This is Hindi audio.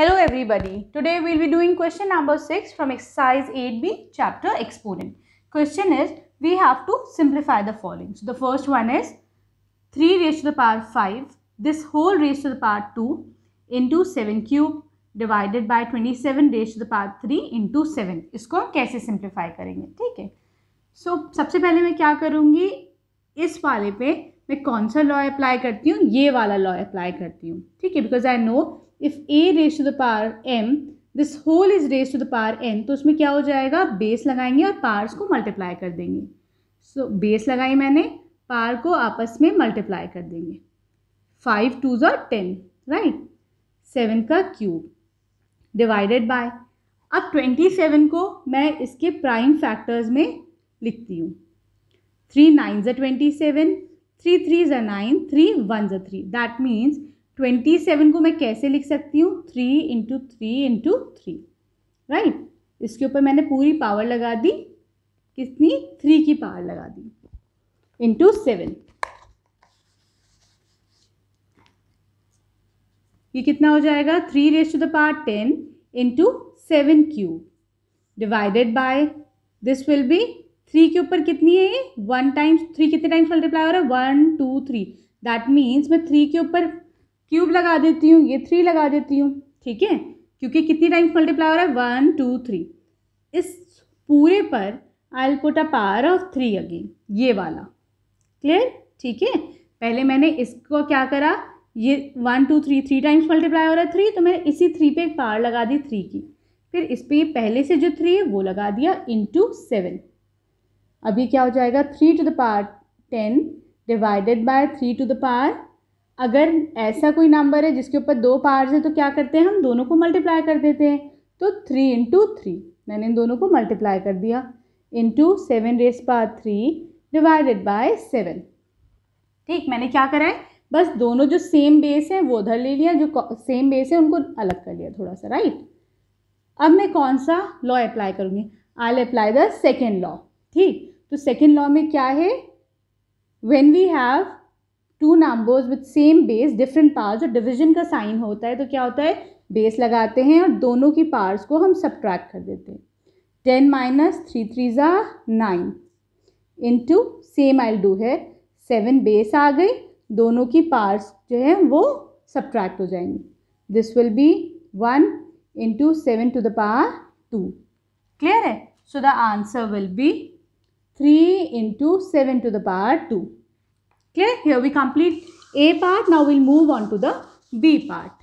Hello everybody. Today we'll be doing question number 6 from exercise 8b chapter exponent. Question is we have to simplify the following. So the first one is 3 raised to the power 5 this whole raised to the power 2 into 7 cube divided by 27 raised to the power 3 into 7. इसको हम कैसे simplify करेंगे ठीक है सो so, सबसे पहले मैं क्या करूँगी इस वाले पे मैं कौन सा लॉ अप्लाई करती हूँ ये वाला लॉ अप्लाई करती हूँ ठीक है because I know if a raise to the power m this whole is raise to the power n तो उसमें क्या हो जाएगा बेस लगाएंगे और पार्स को मल्टीप्लाई कर देंगे सो बेस लगाई मैंने पार को आपस में मल्टीप्लाई कर देंगे फाइव टू जो टेन राइट सेवन का क्यूब डिवाइडेड बाय अब ट्वेंटी सेवन को मैं इसके प्राइम फैक्टर्स में लिखती हूँ थ्री नाइन ज़ा ट्वेंटी सेवन थ्री थ्री ज नाइन थ्री वन ज three that means twenty seven को मैं कैसे लिख सकती हूँ three into three into three right इसके ऊपर मैंने पूरी पावर लगा दी कितनी थ्री की पावर लगा दी इंटू सेवन ये कितना हो जाएगा three raise to the power ten into seven cube divided by this will be three के ऊपर कितनी है ये वन टाइम्स थ्री कितने टाइम्स मल्टीप्लाई हो रहा है one two three that means मैं थ्री के ऊपर क्यूब लगा देती हूँ ये थ्री लगा देती हूँ ठीक है क्योंकि कितनी टाइम्स मल्टीप्लाई हो रहा है वन टू थ्री इस पूरे पर I put a power of three again ये वाला क्लियर ठीक है पहले मैंने इसको क्या करा ये one two three three times multiply हो रहा है थ्री तो मैंने इसी थ्री पे एक पावर लगा दी थ्री की फिर इस पर पहले से जो थ्री है वो लगा दिया इंटू सेवन अभी क्या हो जाएगा three to the power ten divided by three to the power अगर ऐसा कोई नंबर है जिसके ऊपर दो पार्स है तो क्या करते हैं हम दोनों को मल्टीप्लाई कर देते हैं तो थ्री इंटू थ्री मैंने इन दोनों को मल्टीप्लाई कर दिया into seven raise power three divided by seven ठीक मैंने क्या करा है बस दोनों जो सेम बेस हैं वो उधर ले लिया जो सेम बेस है उनको अलग कर लिया थोड़ा सा राइट अब मैं कौन सा लॉ अप्लाई करूँगी I apply the second law ठीक तो सेकेंड लॉ में क्या है when we have two numbers with same base different powers और डिविजन का साइन होता है तो क्या होता है बेस लगाते हैं और दोनों की पार्स को हम सब्ट्रैक्ट कर देते हैं टेन माइनस थ्री थ्री ज़ा nine into same I do है सेवन बेस आ गई दोनों की पार्स जो है वो सब्ट्रैक्ट हो जाएंगी this will be one into seven to the power two clear है so the answer will be 3 into 7 to the power 2. Clear? Here we complete A part. Now we'll move on to the B part.